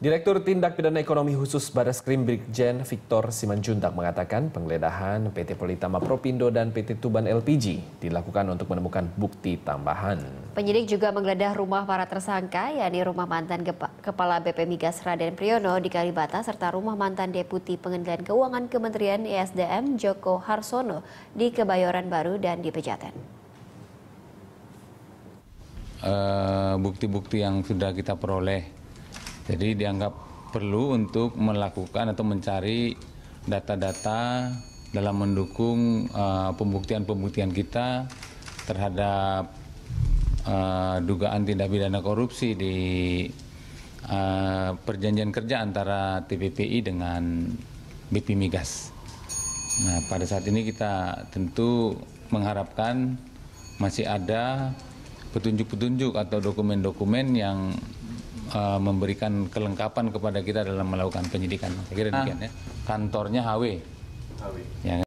Direktur Tindak Pidana Ekonomi Khusus Baris Krim Brigjen Victor Simanjuntak mengatakan penggeledahan PT Politama Propindo dan PT Tuban LPG dilakukan untuk menemukan bukti tambahan. Penyidik juga menggeledah rumah para tersangka, yakni rumah mantan Kepala BP Migas Raden Priyono di Kalibata serta rumah mantan Deputi Pengendalian Keuangan Kementerian ESDM Joko Harsono di Kebayoran Baru dan di Pejaten eh, bukti-bukti uh, bukti -bukti yang sudah kita peroleh jadi dianggap perlu untuk melakukan atau mencari data-data dalam mendukung eh, pembuktian-pembuktian uh, kita terhadap uh, dugaan tindak pidana korupsi di uh, perjanjian kerja antara TPPI dengan BP Migas. Nah, pada saat ini kita tentu mengharapkan masih ada petunjuk-petunjuk atau dokumen-dokumen yang uh, memberikan kelengkapan kepada kita dalam melakukan penyidikan. Saya kira demikian ah. ya. Kantornya HW. HW. Ya,